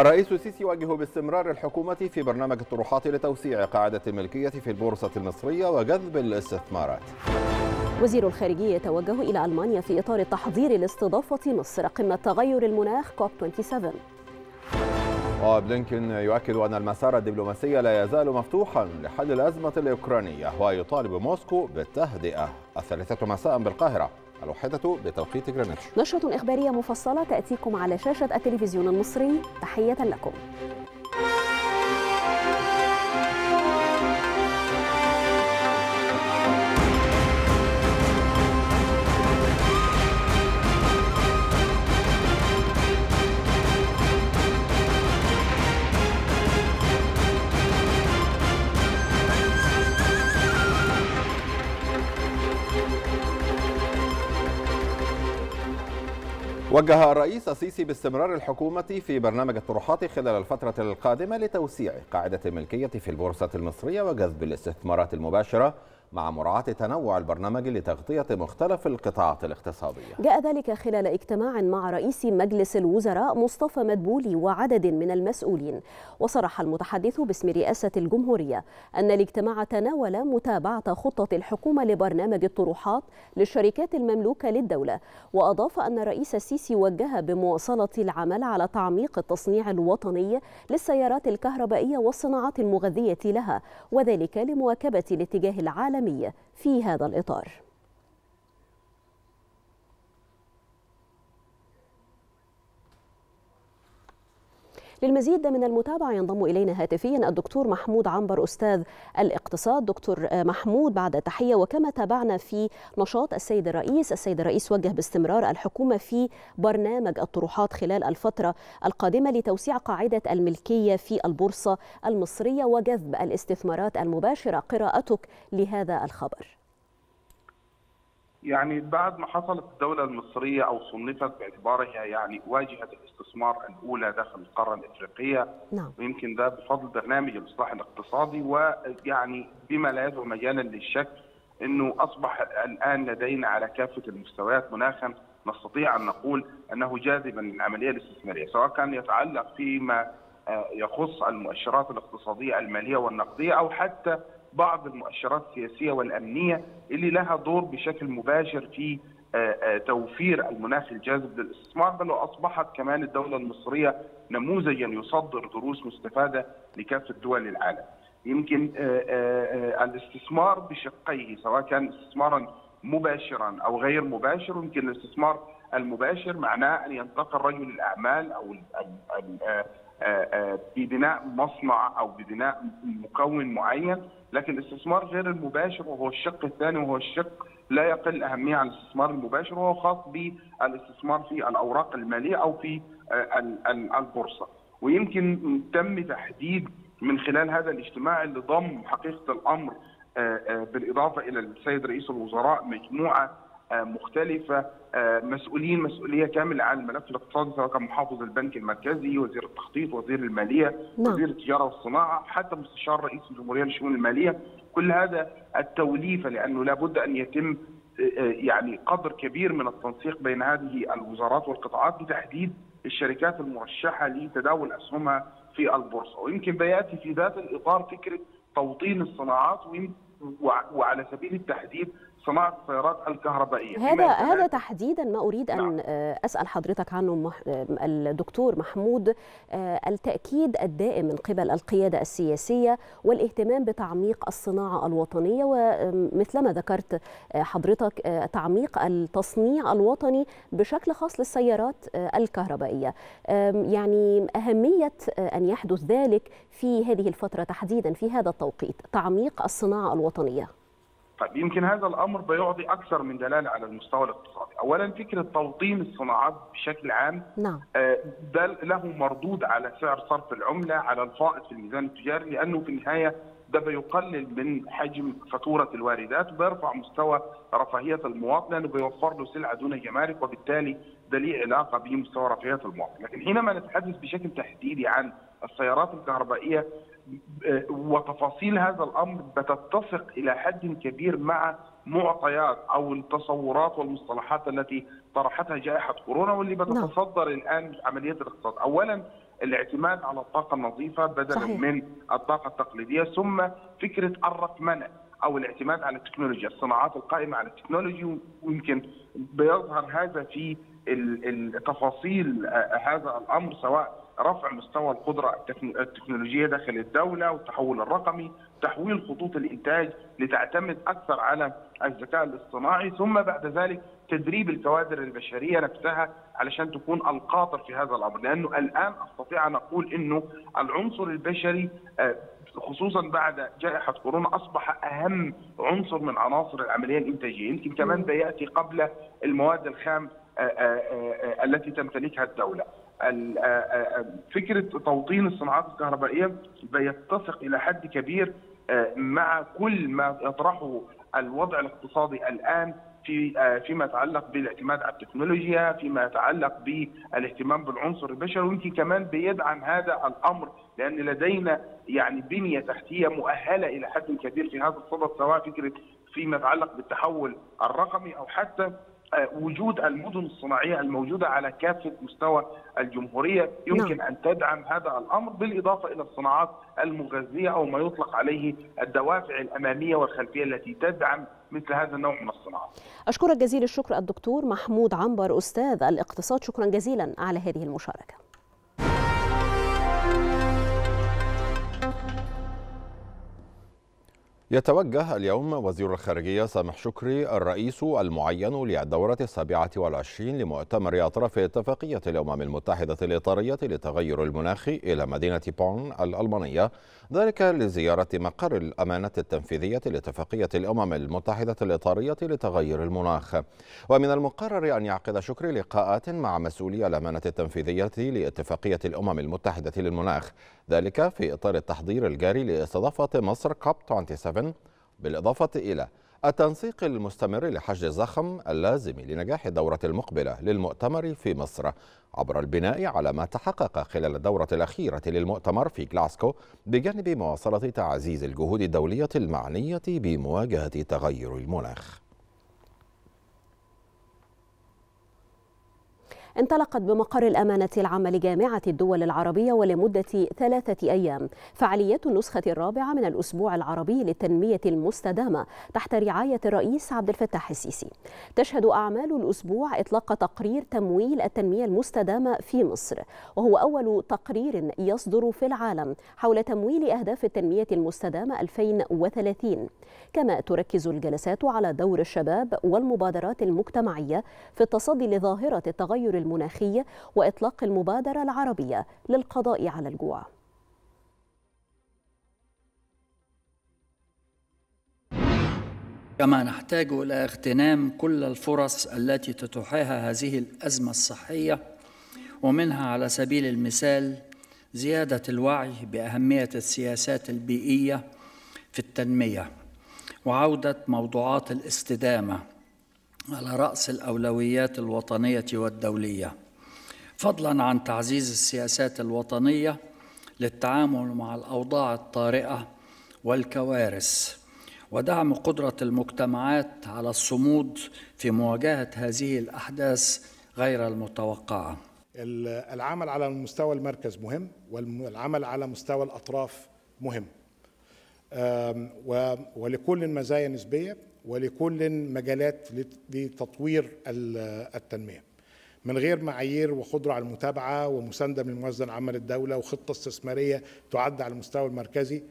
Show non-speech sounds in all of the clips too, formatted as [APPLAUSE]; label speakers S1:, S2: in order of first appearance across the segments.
S1: الرئيس السيسي يواجه باستمرار الحكومة في برنامج الطروحات لتوسيع قاعدة الملكية في البورصة المصرية وجذب الاستثمارات
S2: وزير الخارجية يتوجه إلى ألمانيا في إطار تحضير لاستضافة مصر قمة تغير المناخ كوب 27
S1: وبلينكن يؤكد أن المسار الدبلوماسي لا يزال مفتوحا لحل الأزمة الأوكرانية ويطالب موسكو بالتهدئة الثالثة مساء بالقاهرة الوحدة بتوقيت جرينتش
S2: نشرة إخبارية مفصلة تأتيكم على شاشة التلفزيون المصري تحية لكم
S1: وجه الرئيس السيسي باستمرار الحكومة في برنامج الطروحات خلال الفترة القادمة لتوسيع قاعدة الملكية في البورصة المصرية وجذب الاستثمارات المباشرة مع مراعاة تنوع البرنامج لتغطية مختلف القطاعات الاقتصادية
S2: جاء ذلك خلال اجتماع مع رئيس مجلس الوزراء مصطفى مدبولي وعدد من المسؤولين وصرح المتحدث باسم رئاسة الجمهورية أن الاجتماع تناول متابعة خطة الحكومة لبرنامج الطروحات للشركات المملوكة للدولة وأضاف أن الرئيس السيسي وجه بمواصلة العمل على تعميق التصنيع الوطني للسيارات الكهربائية والصناعات المغذية لها وذلك لمواكبة الاتجاه العالم العالمي في هذا الإطار للمزيد من المتابعة ينضم إلينا هاتفيا الدكتور محمود عنبر أستاذ الاقتصاد دكتور محمود بعد تحية وكما تابعنا في نشاط السيد الرئيس السيد الرئيس وجه باستمرار الحكومة في برنامج الطروحات خلال الفترة القادمة لتوسيع قاعدة الملكية في البورصة المصرية وجذب الاستثمارات المباشرة قراءتك لهذا الخبر
S3: يعني بعد ما حصلت الدولة المصرية أو صنفت باعتبارها يعني واجهة الاستثمار الأولى داخل القارة الإفريقية نعم. ويمكن ده بفضل برنامج الإصلاح الاقتصادي ويعني بما لا يدعو مجالا للشك أنه أصبح الآن لدينا على كافة المستويات مناخا نستطيع أن نقول أنه جاذبا للعملية الاستثمارية سواء كان يتعلق فيما آه، يخص المؤشرات الاقتصادية المالية والنقدية أو حتى بعض المؤشرات السياسيه والامنيه اللي لها دور بشكل مباشر في آه، آه، توفير المناخ الجاذب للاستثمار بل واصبحت كمان الدوله المصريه نموذجا يصدر دروس مستفاده لكافه دول العالم. يمكن آه، الاستثمار بشقيه سواء كان استثمارا مباشرا او غير مباشر يمكن الاستثمار المباشر معناه ان ينتقل رجل الاعمال او ببناء مصنع او ببناء مكون معين لكن الاستثمار غير المباشر وهو الشق الثاني وهو الشق لا يقل اهميه عن الاستثمار المباشر وهو خاص بالاستثمار في الاوراق الماليه او في آه، البورصه ويمكن تم تحديد من خلال هذا الاجتماع اللي ضم حقيقه الامر آه، آه، بالاضافه الى السيد رئيس الوزراء مجموعه آه، مختلفه آه، مسؤولين مسؤوليه كامله عن الملف الاقتصادي سواء كان محافظ البنك المركزي، وزير التخطيط، وزير الماليه، نعم. وزير التجاره والصناعه، حتى مستشار رئيس الجمهوريه للشؤون الماليه، كل هذا التوليفه لانه لابد ان يتم آه، يعني قدر كبير من التنسيق بين هذه الوزارات والقطاعات لتحديد الشركات المرشحه لتداول اسهمها في البورصه، ويمكن بيأتي في ذات الاطار فكره توطين الصناعات وعلى سبيل التحديد صناعه السيارات الكهربائيه هذا هذا
S2: تحديدا ما اريد ان نعم. اسال حضرتك عنه مح... الدكتور محمود التاكيد الدائم من قبل القياده السياسيه والاهتمام بتعميق الصناعه الوطنيه ومثلما ذكرت حضرتك تعميق التصنيع الوطني بشكل خاص للسيارات الكهربائيه يعني اهميه ان يحدث ذلك في هذه الفتره تحديدا في هذا التوقيت تعميق الصناعه الوطنيه
S3: طيب يمكن هذا الامر بيعطي اكثر من دلاله على المستوى الاقتصادي، اولا فكره توطين الصناعات بشكل عام نعم ده آه، له مردود على سعر صرف العمله على الفائض في الميزان التجاري لانه في النهايه ده بيقلل من حجم فاتوره الواردات وبيرفع مستوى رفاهيه المواطن لانه بيوفر له سلعه دون جمارك وبالتالي ده ليه علاقه بمستوى رفاهيه المواطن، لكن حينما نتحدث بشكل تحديدي عن السيارات الكهربائيه وتفاصيل هذا الامر بتتفق الى حد كبير مع معطيات او التصورات والمصطلحات التي طرحتها جائحه كورونا واللي نعم. بتتصدر الان عمليه الاقتصاد، اولا الاعتماد على الطاقه النظيفه بدلا صحيح. من الطاقه التقليديه، ثم فكره الرقمنه او الاعتماد على التكنولوجيا، الصناعات القائمه على التكنولوجي ويمكن بيظهر هذا في تفاصيل آه، هذا الامر سواء رفع مستوى القدره التكنولوجيه داخل الدوله والتحول الرقمي، تحويل خطوط الانتاج لتعتمد اكثر على الذكاء الاصطناعي، ثم بعد ذلك تدريب الكوادر البشريه نفسها علشان تكون القاطر في هذا الامر، لانه الان استطيع ان اقول انه العنصر البشري آه، خصوصا بعد جائحه كورونا اصبح اهم عنصر من عناصر العمليه الانتاجيه، يمكن كمان بيأتي قبل المواد الخام آه، آه، التي تمتلكها الدوله، فكره توطين الصناعات الكهربائيه بيتسق الى حد كبير مع كل ما يطرحه الوضع الاقتصادي الان في فيما يتعلق بالاعتماد على التكنولوجيا، فيما يتعلق بالاهتمام بالعنصر البشري ويمكن كمان بيدعم هذا الامر لان لدينا يعني بنيه تحتيه مؤهله الى حد كبير في هذا الصدد سواء فكره فيما يتعلق بالتحول الرقمي او حتى آه، وجود المدن الصناعيه الموجوده على كافه مستوى الجمهوريه يمكن نعم. ان تدعم هذا الامر بالاضافه الى الصناعات المغذيه او ما يطلق عليه الدوافع الاماميه والخلفيه التي تدعم مثل هذا النوع من
S2: الصناعات. اشكرك جزيل الشكر الدكتور محمود عنبر استاذ الاقتصاد شكرا جزيلا على هذه المشاركه.
S1: يتوجه اليوم وزير الخارجية سامح شكري الرئيس المعين للدورة السابعة والعشرين لمؤتمر أطراف اتفاقية الأمم المتحدة الإطارية للتغير المناخي إلى مدينة بون الألمانية ذلك لزيارة مقر الأمانة التنفيذية لاتفاقية الأمم المتحدة الإطارية لتغير المناخ ومن المقرر أن يعقد شكري لقاءات مع مسؤولي الأمانة التنفيذية لاتفاقية الأمم المتحدة للمناخ ذلك في إطار التحضير الجاري لاستضافة مصر كاب 27 بالإضافة إلى التنسيق المستمر لحشد الزخم اللازم لنجاح الدورة المقبلة للمؤتمر في مصر عبر البناء على ما تحقق خلال الدورة الأخيرة للمؤتمر في كلاسكو بجانب مواصلة تعزيز الجهود الدولية المعنية بمواجهة تغير المناخ
S2: انطلقت بمقر الأمانة العامة لجامعة الدول العربية ولمدة ثلاثة أيام فعالية النسخة الرابعة من الأسبوع العربي للتنمية المستدامة تحت رعاية الرئيس عبد الفتاح السيسي تشهد أعمال الأسبوع إطلاق تقرير تمويل التنمية المستدامة في مصر وهو أول تقرير يصدر في العالم حول تمويل أهداف التنمية المستدامة 2030 كما تركز الجلسات على دور الشباب والمبادرات المجتمعية في التصدي لظاهرة التغير المناخي وإطلاق المبادرة العربية للقضاء على الجوع
S3: كما نحتاج إلى اغتنام كل الفرص التي تتاحها هذه الأزمة الصحية ومنها على سبيل المثال زيادة الوعي بأهمية السياسات البيئية في التنمية وعودة موضوعات الاستدامة على رأس الأولويات الوطنية والدولية فضلا عن تعزيز السياسات الوطنية للتعامل مع الأوضاع الطارئة والكوارث ودعم قدرة المجتمعات على الصمود في مواجهة هذه الأحداث غير المتوقعة العمل على مستوى المركز مهم والعمل على مستوى الأطراف مهم ولكل المزايا نسبية ولكل مجالات لتطوير التنميه من غير معايير وقدره على المتابعه ومسانده من المؤسسه العامه للدوله وخطه استثماريه تعد على المستوى المركزي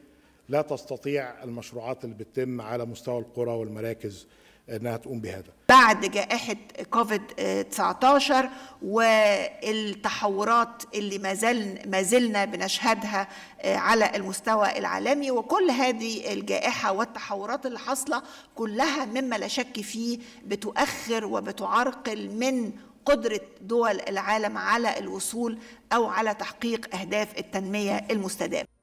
S3: لا تستطيع المشروعات اللي بتتم على مستوى القرى والمراكز انها تقوم بهذا
S2: بعد جائحه كوفيد 19 والتحورات اللي ما زال ما زلنا بنشهدها آه، على المستوى العالمي وكل هذه الجائحه والتحورات اللي حاصله كلها مما لا شك فيه بتؤخر وبتعرقل من قدرة دول العالم على الوصول أو على تحقيق أهداف التنمية المستدامة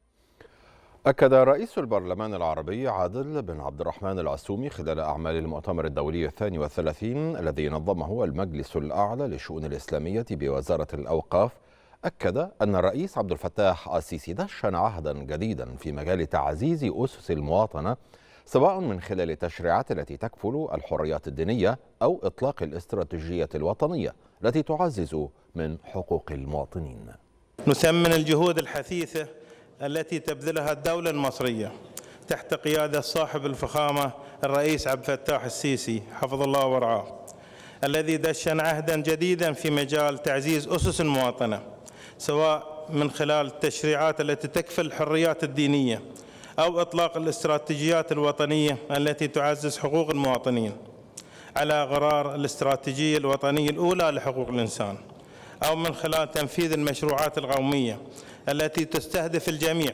S1: أكد رئيس البرلمان العربي عادل بن عبد الرحمن العسومي خلال أعمال المؤتمر الدولي الثاني والثلاثين الذي نظمه المجلس الأعلى للشؤون الإسلامية بوزارة الأوقاف أكد أن الرئيس عبد الفتاح السيسي دشن عهدا جديدا في مجال تعزيز أسس المواطنة سواء من خلال التشريعات التي تكفل الحريات الدينية أو إطلاق الاستراتيجية الوطنية التي تعزز من حقوق المواطنين نثمن
S4: الجهود الحثيثة التي تبذلها الدولة المصرية تحت قيادة صاحب الفخامة الرئيس عبد الفتاح السيسي حفظ الله ورعاه الذي دشن عهدا جديدا في مجال تعزيز أسس المواطنة سواء من خلال التشريعات التي تكفل الحريات الدينية أو إطلاق الاستراتيجيات الوطنية التي تعزز حقوق المواطنين على غرار الاستراتيجية الوطنية الأولى لحقوق الإنسان أو من خلال تنفيذ المشروعات القومية التي تستهدف الجميع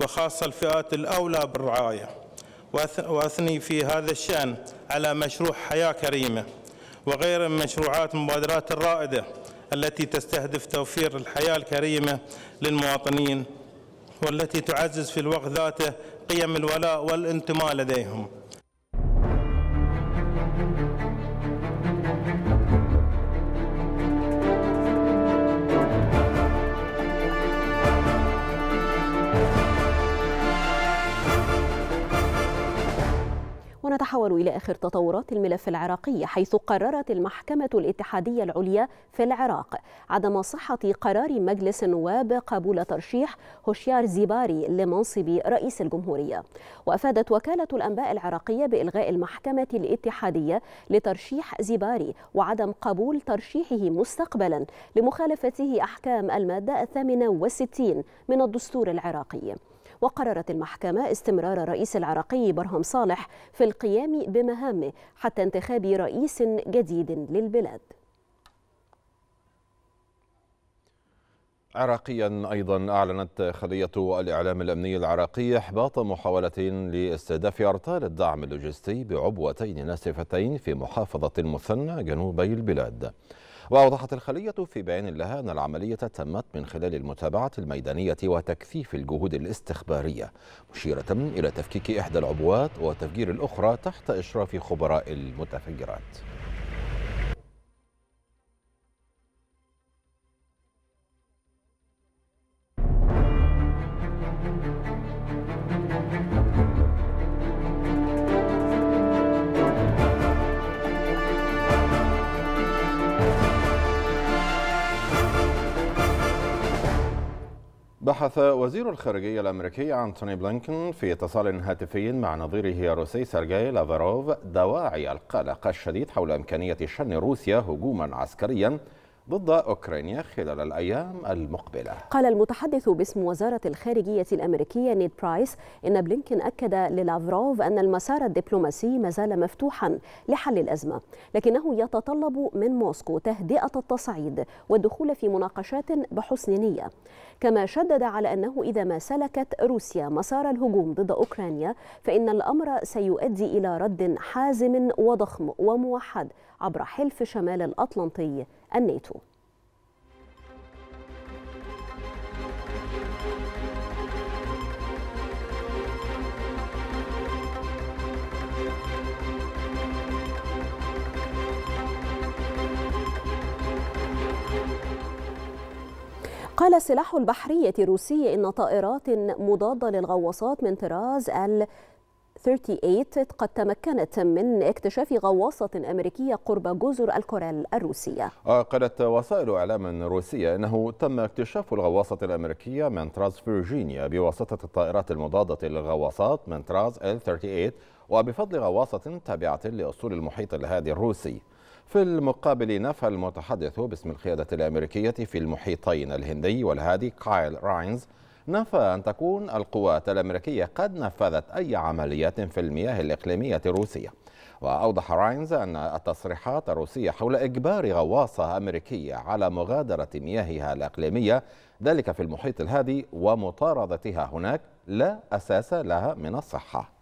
S4: وخاصة الفئات الأولى بالرعاية وأثني في هذا الشأن على مشروع حياة كريمة وغير من مشروعات مبادرات الرائدة التي تستهدف توفير الحياة الكريمة للمواطنين والتي تعزز في الوقت ذاته قيم الولاء والانتماء لديهم
S2: ونتحول إلى آخر تطورات الملف العراقي حيث قررت المحكمة الاتحادية العليا في العراق عدم صحة قرار مجلس النواب قبول ترشيح هوشيار زيباري لمنصب رئيس الجمهورية وأفادت وكالة الأنباء العراقية بإلغاء المحكمة الاتحادية لترشيح زيباري وعدم قبول ترشيحه مستقبلا لمخالفته أحكام المادة 68 من الدستور العراقي وقررت المحكمة استمرار الرئيس العراقي برهم صالح في القيام بمهامه حتى انتخاب رئيس جديد للبلاد
S1: عراقيا ايضا اعلنت خليه الاعلام الامني العراقي احباط محاولتين لاستهداف ارطال الدعم اللوجستي بعبوتين ناسفتين في محافظه المثنى جنوبي البلاد وأوضحت الخلية في بيان لها أن العملية تمت من خلال المتابعة الميدانية وتكثيف الجهود الاستخبارية مشيرة إلى تفكيك إحدى العبوات وتفجير الأخرى تحت إشراف خبراء المتفجرات بحث وزير الخارجية الأمريكي أنتوني بلينكن في اتصال هاتفي مع نظيره الروسي سيرجي لافاروف دواعي القلق الشديد حول إمكانية شن روسيا هجوما عسكريا ضد أوكرانيا خلال الأيام المقبلة
S2: قال المتحدث باسم وزارة الخارجية الأمريكية نيد برايس إن بلينكن أكد للافروف أن المسار الدبلوماسي ما زال مفتوحا لحل الأزمة لكنه يتطلب من موسكو تهدئة التصعيد والدخول في مناقشات بحسن نية كما شدد على أنه إذا ما سلكت روسيا مسار الهجوم ضد أوكرانيا فإن الأمر سيؤدي إلى رد حازم وضخم وموحد عبر حلف شمال الأطلنطي الناتو قال سلاح البحرية الروسي إن طائرات مضادة للغواصات من طراز ال 38 قد تمكنت من اكتشاف غواصة أمريكية قرب جزر الكورال الروسية
S1: آه، قالت وسائل إعلام روسية أنه تم اكتشاف الغواصة الأمريكية من طراز فيرجينيا بواسطة الطائرات المضادة للغواصات من طراز ال 38 وبفضل غواصة تابعة لأسطول المحيط الهادي الروسي في المقابل نفى المتحدث باسم القيادة الأمريكية في المحيطين الهندي والهادي كايل راينز نفى أن تكون القوات الأمريكية قد نفذت أي عمليات في المياه الإقليمية الروسية وأوضح راينز أن التصريحات الروسية حول إجبار غواصة أمريكية على مغادرة مياهها الإقليمية ذلك في المحيط الهادي ومطاردتها هناك لا أساس لها من الصحة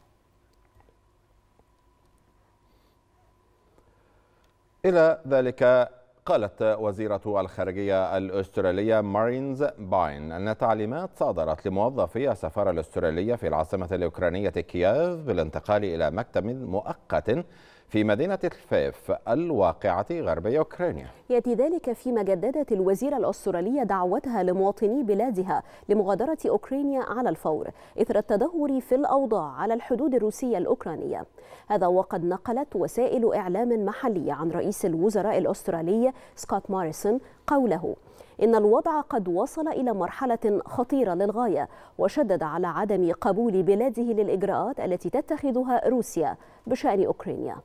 S1: إلى ذلك قالت وزيرة الخارجية الأسترالية مارينز باين أن تعليمات صادرت لموظفي السفارة الأسترالية في العاصمة الأوكرانية كييف بالانتقال إلى مكتب مؤقت في مدينة الفيف الواقعة غرب أوكرانيا
S2: يأتي ذلك فيما جددت الوزيرة الأسترالية دعوتها لمواطني بلادها لمغادرة أوكرانيا على الفور إثر التدهور في الأوضاع على الحدود الروسية الأوكرانية هذا وقد نقلت وسائل إعلام محلية عن رئيس الوزراء الأسترالي سكوت ماريسون قوله إن الوضع قد وصل إلى مرحلة خطيرة للغاية وشدد على عدم قبول بلاده للإجراءات التي تتخذها روسيا بشأن أوكرانيا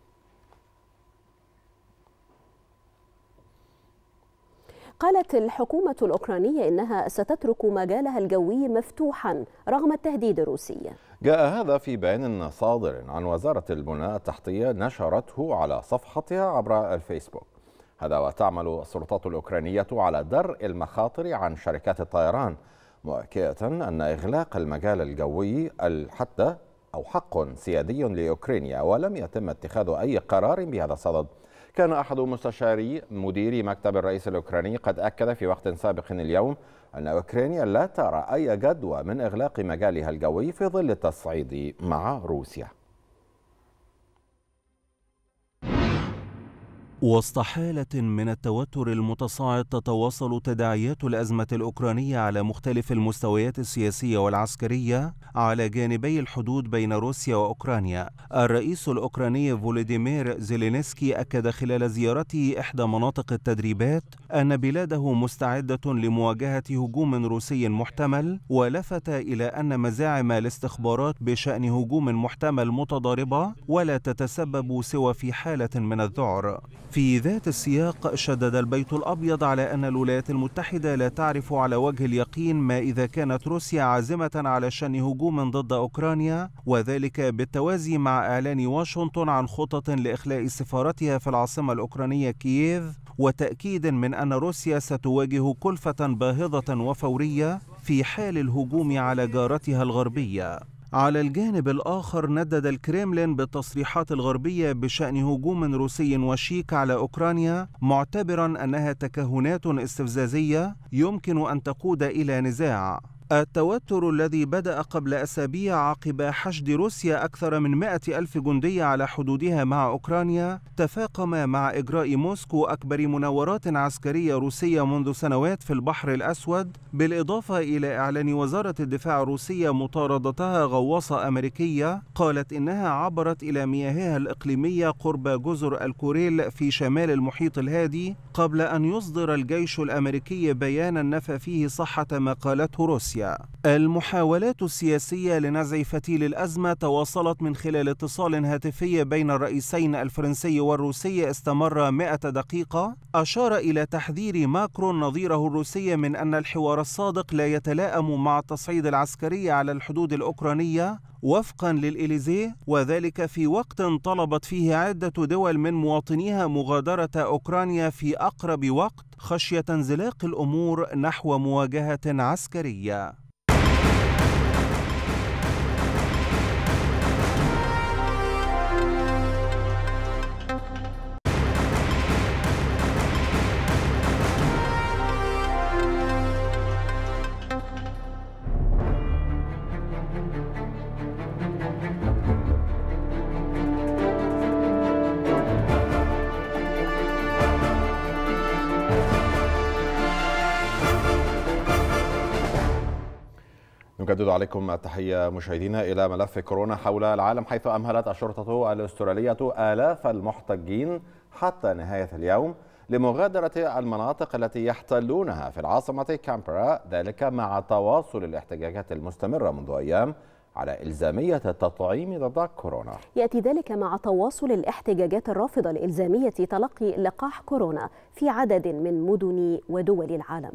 S2: قالت الحكومة الأوكرانية إنها ستترك مجالها الجوي مفتوحا رغم التهديد الروسي
S1: جاء هذا في بيان صادر عن وزارة البناء التحتية نشرته على صفحتها عبر الفيسبوك هذا وتعمل السلطات الأوكرانية على درء المخاطر عن شركات الطيران مؤكدة أن إغلاق المجال الجوي حتى أو حق سيادي لأوكرانيا ولم يتم اتخاذ أي قرار بهذا الصدد كان أحد مستشاري مدير مكتب الرئيس الأوكراني قد أكد في وقت سابق اليوم أن أوكرانيا لا ترى أي جدوى من إغلاق مجالها الجوي في ظل التصعيد مع روسيا
S5: وسط حالة من التوتر المتصاعد تتواصل تداعيات الأزمة الأوكرانية على مختلف المستويات السياسية والعسكرية على جانبي الحدود بين روسيا وأوكرانيا. الرئيس الأوكراني فولوديمير زيلينسكي أكد خلال زيارته إحدى مناطق التدريبات أن بلاده مستعدة لمواجهة هجوم روسي محتمل ولفت إلى أن مزاعم الاستخبارات بشأن هجوم محتمل متضاربة ولا تتسبب سوى في حالة من الذعر في ذات السياق شدد البيت الأبيض على أن الولايات المتحدة لا تعرف على وجه اليقين ما إذا كانت روسيا عازمة على شن هجوم ضد أوكرانيا وذلك بالتوازي مع إعلان واشنطن عن خطط لإخلاء سفارتها في العاصمة الأوكرانية كييف وتأكيد من أن روسيا ستواجه كلفة باهظة وفورية في حال الهجوم على جارتها الغربية على الجانب الآخر ندد الكريملين بالتصريحات الغربية بشأن هجوم روسي وشيك على أوكرانيا معتبرا أنها تكهنات استفزازية يمكن أن تقود إلى نزاع التوتر الذي بدأ قبل أسابيع عقب حشد روسيا أكثر من مائة ألف جندي على حدودها مع أوكرانيا تفاقم مع إجراء موسكو أكبر مناورات عسكرية روسية منذ سنوات في البحر الأسود بالإضافة إلى إعلان وزارة الدفاع الروسية مطاردتها غواصة أمريكية قالت إنها عبرت إلى مياهها الإقليمية قرب جزر الكوريل في شمال المحيط الهادي قبل أن يصدر الجيش الأمريكي بيانا نفى فيه صحة ما قالته روسيا المحاولات السياسية لنزع فتيل الأزمة تواصلت من خلال اتصال هاتفي بين الرئيسين الفرنسي والروسي استمر 100 دقيقة أشار إلى تحذير ماكرون نظيره الروسي من أن الحوار الصادق لا يتلائم مع التصعيد العسكري على الحدود الأوكرانية وفقا للإليزيه وذلك في وقت طلبت فيه عدة دول من مواطنيها مغادرة أوكرانيا في أقرب وقت خشية انزلاق الأمور نحو مواجهة عسكرية
S1: أجدد عليكم التحية مشاهدينا إلى ملف كورونا حول العالم حيث أمهلت الشرطة الأسترالية آلاف المحتجين حتى نهاية اليوم لمغادرة المناطق التي يحتلونها في العاصمة كامبرا ذلك مع تواصل الاحتجاجات المستمرة منذ أيام على إلزامية التطعيم ضد كورونا
S2: يأتي ذلك مع تواصل الاحتجاجات الرافضة لإلزامية تلقي لقاح كورونا في عدد من مدن ودول العالم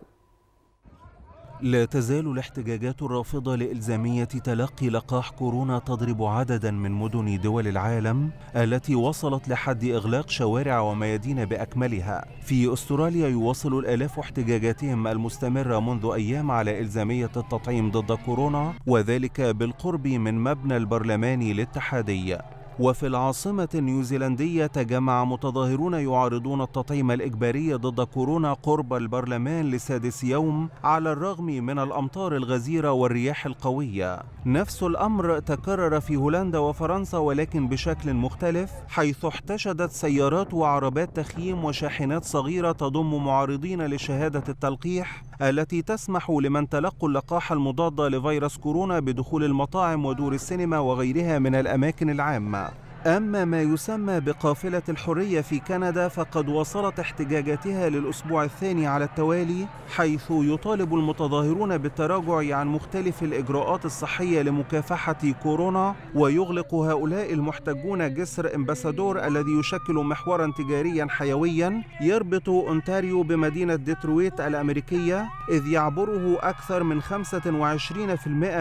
S5: لا تزال الاحتجاجات الرافضة لإلزامية تلقي لقاح كورونا تضرب عددا من مدن دول العالم التي وصلت لحد إغلاق شوارع وميادين بأكملها في أستراليا يواصل الآلاف احتجاجاتهم المستمرة منذ أيام على إلزامية التطعيم ضد كورونا وذلك بالقرب من مبنى البرلماني الاتحادي وفي العاصمة النيوزيلندية تجمع متظاهرون يعارضون التطعيم الإجباري ضد كورونا قرب البرلمان لسادس يوم على الرغم من الأمطار الغزيرة والرياح القوية نفس الأمر تكرر في هولندا وفرنسا ولكن بشكل مختلف حيث احتشدت سيارات وعربات تخييم وشاحنات صغيرة تضم معارضين لشهادة التلقيح التي تسمح لمن تلقوا اللقاح المضاد لفيروس كورونا بدخول المطاعم ودور السينما وغيرها من الأماكن العامة أما ما يسمى بقافلة الحرية في كندا فقد وصلت احتجاجاتها للأسبوع الثاني على التوالي حيث يطالب المتظاهرون بالتراجع عن مختلف الإجراءات الصحية لمكافحة كورونا ويغلق هؤلاء المحتجون جسر امباسادور الذي يشكل محورا تجاريا حيويا يربط أونتاريو بمدينة ديترويت الأمريكية إذ يعبره أكثر من 25%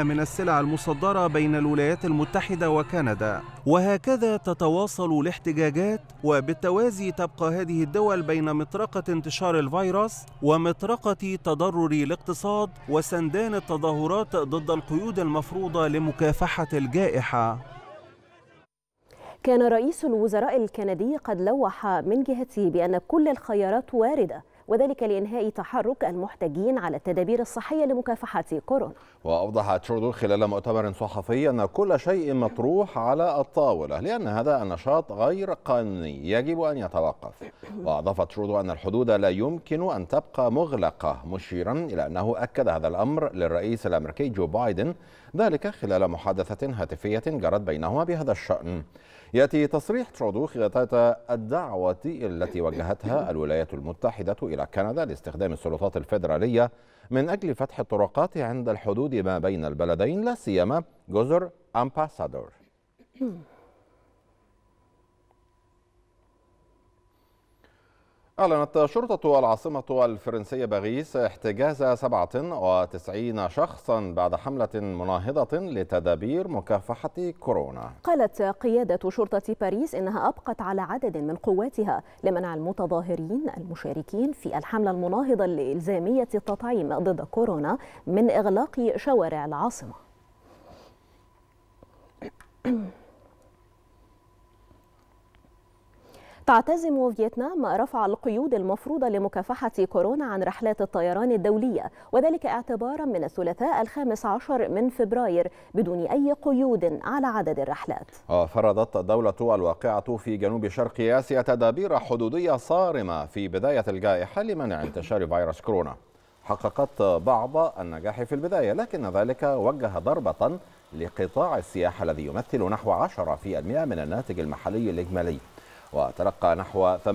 S5: من السلع المصدرة بين الولايات المتحدة وكندا وهكذا تتواصل الاحتجاجات وبالتوازي تبقى هذه الدول بين مطرقة انتشار الفيروس ومطرقة تضرر الاقتصاد وسندان التظاهرات ضد القيود المفروضة لمكافحة الجائحة
S2: كان رئيس الوزراء الكندي قد لوح من جهته بأن كل الخيارات واردة وذلك لإنهاء تحرك المحتجين على التدابير الصحية لمكافحة كورونا
S1: وأوضح ترودو خلال مؤتمر صحفي أن كل شيء مطروح على الطاولة لأن هذا النشاط غير قانوني يجب أن يتوقف وأضاف ترودو أن الحدود لا يمكن أن تبقى مغلقة مشيرا إلى أنه أكد هذا الأمر للرئيس الأمريكي جو بايدن ذلك خلال محادثة هاتفية جرت بينهما بهذا الشأن يأتي تصريح ترودو خلال الدعوة التي وجهتها الولايات المتحدة إلى كندا لاستخدام السلطات الفيدرالية من أجل فتح الطرقات عند الحدود ما بين البلدين لا سيما جزر أمباسادور. أعلنت شرطة العاصمة الفرنسية باريس احتجاز 97 شخصا بعد حملة مناهضة لتدابير مكافحة كورونا
S2: قالت قيادة شرطة باريس إنها أبقت على عدد من قواتها لمنع المتظاهرين المشاركين في الحملة المناهضة لإلزامية التطعيم ضد كورونا من إغلاق شوارع العاصمة تعتزم فيتنام رفع القيود المفروضة لمكافحة كورونا عن رحلات الطيران الدولية وذلك اعتبارا من الثلاثاء الخامس عشر من فبراير بدون أي قيود على عدد الرحلات
S1: فرضت الدولة الواقعة في جنوب شرق آسيا تدابير حدودية صارمة في بداية الجائحة لمنع انتشار فيروس كورونا حققت بعض النجاح في البداية لكن ذلك وجه ضربة لقطاع السياحة الذي يمثل نحو 10% من الناتج المحلي الإجمالي وتلقى نحو 98%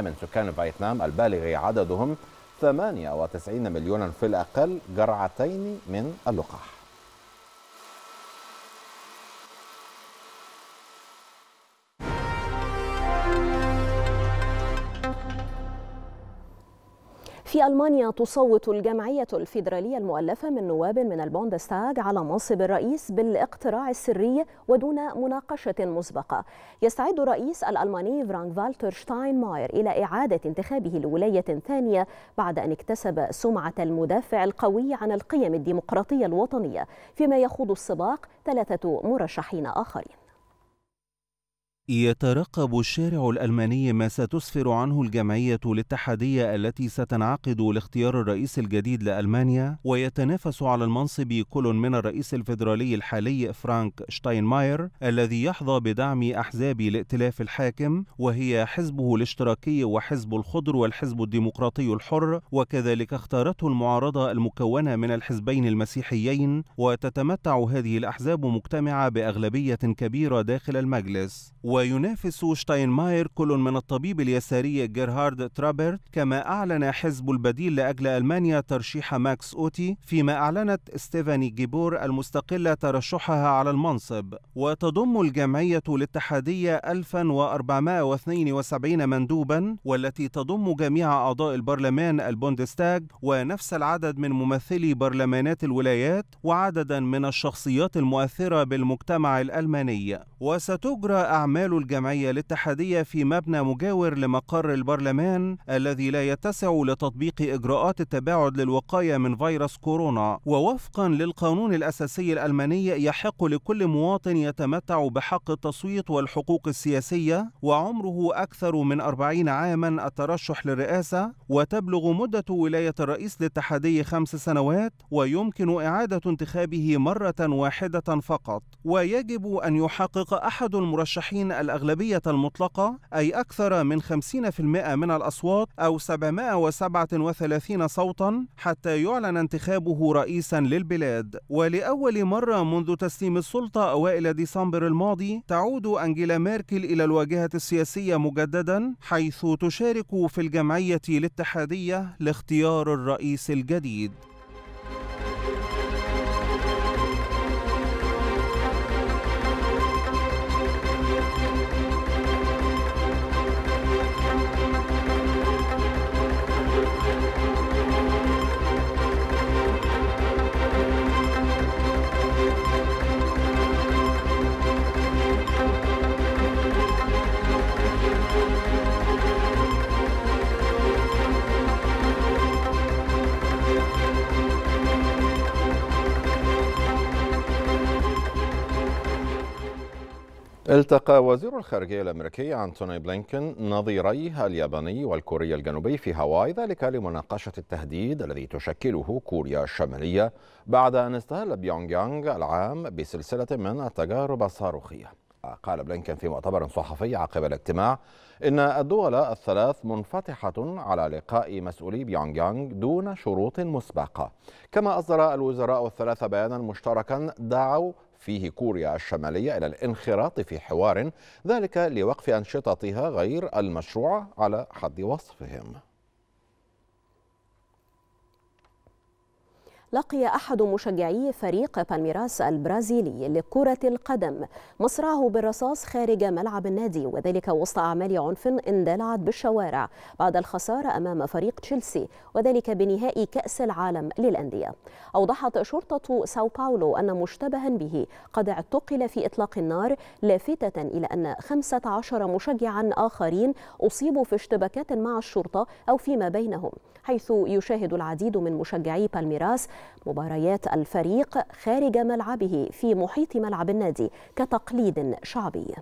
S1: من سكان فيتنام البالغ عددهم 98 مليونا في الأقل جرعتين من اللقاح
S2: في ألمانيا تصوت الجمعية الفيدرالية المؤلفة من نواب من البوندستاج على منصب الرئيس بالاقتراع السري ودون مناقشة مسبقة يستعد الرئيس الألماني فرانك فالتر شتاينماير إلى إعادة انتخابه لولاية ثانية بعد أن اكتسب سمعة المدافع القوي عن القيم الديمقراطية الوطنية فيما يخوض السباق ثلاثة مرشحين آخرين
S5: يترقب الشارع الألماني ما ستسفر عنه الجمعية الاتحادية التي ستنعقد لاختيار الرئيس الجديد لألمانيا ويتنافس على المنصب كل من الرئيس الفيدرالي الحالي فرانك شتاينماير الذي يحظى بدعم أحزاب الائتلاف الحاكم وهي حزبه الاشتراكي وحزب الخضر والحزب الديمقراطي الحر وكذلك اختارته المعارضة المكونة من الحزبين المسيحيين وتتمتع هذه الأحزاب مجتمعة بأغلبية كبيرة داخل المجلس وينافس شتاينماير كل من الطبيب اليساري جيرهارد ترابرت كما أعلن حزب البديل لأجل ألمانيا ترشيح ماكس أوتي فيما أعلنت ستيفاني جيبور المستقلة ترشحها على المنصب وتضم الجمعية الاتحادية 1472 مندوبا والتي تضم جميع أعضاء البرلمان البوندستاج ونفس العدد من ممثلي برلمانات الولايات وعددا من الشخصيات المؤثرة بالمجتمع الألماني وستجرى أعمال استقبال الجمعية الاتحادية في مبنى مجاور لمقر البرلمان الذي لا يتسع لتطبيق إجراءات التباعد للوقاية من فيروس كورونا ووفقا للقانون الأساسي الألماني يحق لكل مواطن يتمتع بحق التصويت والحقوق السياسية وعمره أكثر من 40 عاما الترشح للرئاسة وتبلغ مدة ولاية الرئيس الاتحادي خمس سنوات ويمكن إعادة انتخابه مرة واحدة فقط ويجب أن يحقق أحد المرشحين الأغلبية المطلقة أي أكثر من 50% من الأصوات أو 737 صوتا حتى يعلن انتخابه رئيسا للبلاد ولأول مرة منذ تسليم السلطة أوائل ديسمبر الماضي تعود أنجيلا ميركل إلى الواجهة السياسية مجددا حيث تشارك في الجمعية الاتحادية لاختيار الرئيس الجديد
S1: التقى وزير الخارجية الأمريكي أنتوني بلينكن نظيريه الياباني والكوري الجنوبي في هاواي ذلك لمناقشة التهديد الذي تشكله كوريا الشمالية بعد أن استهل بيونغ يانغ العام بسلسلة من التجارب الصاروخية قال بلينكن في مؤتمر صحفي عقب الاجتماع إن الدول الثلاث منفتحة على لقاء مسؤولي بيونغ يانغ دون شروط مسبقة كما أصدر الوزراء الثلاثة بيانا مشتركا دعوا فيه كوريا الشمالية إلى الانخراط في حوار ذلك لوقف أنشطتها غير المشروعة على حد وصفهم
S2: لقي أحد مشجعي فريق بالميراس البرازيلي لكرة القدم مصرعه بالرصاص خارج ملعب النادي وذلك وسط أعمال عنف اندلعت بالشوارع بعد الخسارة أمام فريق تشيلسي وذلك بنهائي كأس العالم للأندية أوضحت شرطة ساو باولو أن مشتبها به قد اعتقل في إطلاق النار لافتة إلى أن 15 مشجعا آخرين أصيبوا في اشتباكات مع الشرطة أو فيما بينهم حيث يشاهد العديد من مشجعي بالميراس مباريات الفريق خارج ملعبه في محيط ملعب النادي كتقليد شعبي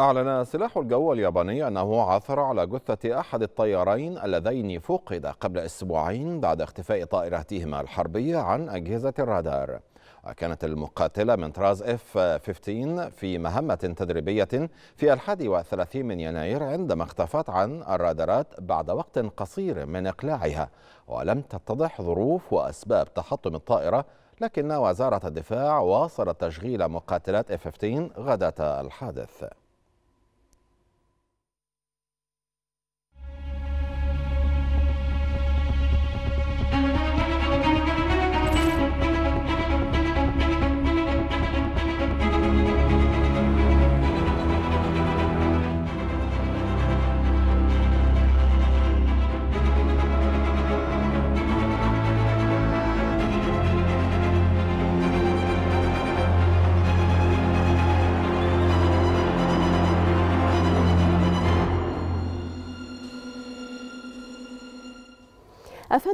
S1: أعلن سلاح الجو الياباني أنه عثر على جثة أحد الطيارين اللذين فقد قبل أسبوعين بعد اختفاء طائرتهما الحربية عن أجهزة الرادار كانت المقاتلة من طراز اف 15 في مهمة تدريبية في الحادي والثلاثين من يناير عندما اختفت عن الرادارات بعد وقت قصير من إقلاعها ولم تتضح ظروف وأسباب تحطم الطائرة لكن وزارة الدفاع واصلت تشغيل مقاتلات اف 15 غداة الحادث